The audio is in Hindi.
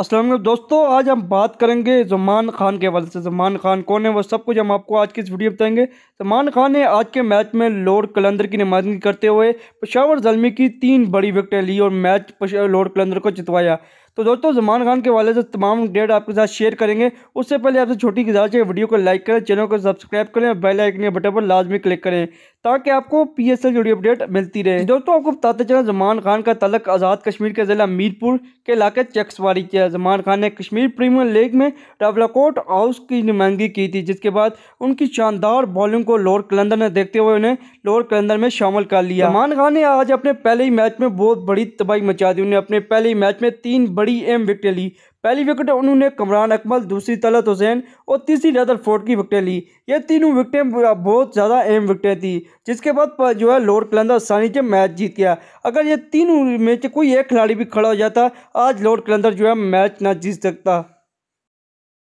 असलम दोस्तों आज हम बात करेंगे जमान खान के हवाले से जमान खान कौन है वो सब कुछ हम आपको आज की इस वीडियो में बताएंगे जमान खान ने आज के मैच में लॉर्ड कलंदर की नुमाइंदगी करते हुए पशावर जलमी की तीन बड़ी विकटें ली और मैच लॉर्ड कलंदर को जितवाया तो दोस्तों जमान खान के वाले से तमाम अपडेट आपके साथ शेयर करेंगे उससे पहले आपसे छोटी गुजारिश है वीडियो को लाइक करें चैनल को सब्सक्राइब करें और बेल आइकन बटन पर लाजमी क्लिक करें ताकि आपको पी एस एल जुड़ी अपडेट मिलती रहे दोस्तों आपको बताते चलें जमान खान का तलक आज़ाद कश्मीर के ज़िला मीरपुर के इलाके चक्सवारी किया जमान खान ने कश्मीर प्रीमियर लीग में डेवलाकोट हाउस की नुमाइंदगी की थी जिसके बाद उनकी शानदार बॉलिंग को लोअर कलंदर ने देखते हुए उन्हें लोअर कलंदर में शामिल कर लिया जमान खान ने आज अपने पहले ही मैच में बहुत बड़ी तबाही मचा दी उन्हें अपने पहले ही मैच में तीन बड़ी अहम विकटें ली पहली विकेट उन्होंने कमरान अकमल दूसरी तलत हुसैन और तीसरी रदर फोर्ट की विकटें ली ये तीनों विकटें बहुत ज़्यादा अहम विकटें थी जिसके बाद जो है लॉर्ड कलंदर आसानी से मैच जीत गया अगर ये तीनों में से कोई एक खिलाड़ी भी खड़ा हो जाता आज लॉर्ड कलंदर जो है मैच ना जीत सकता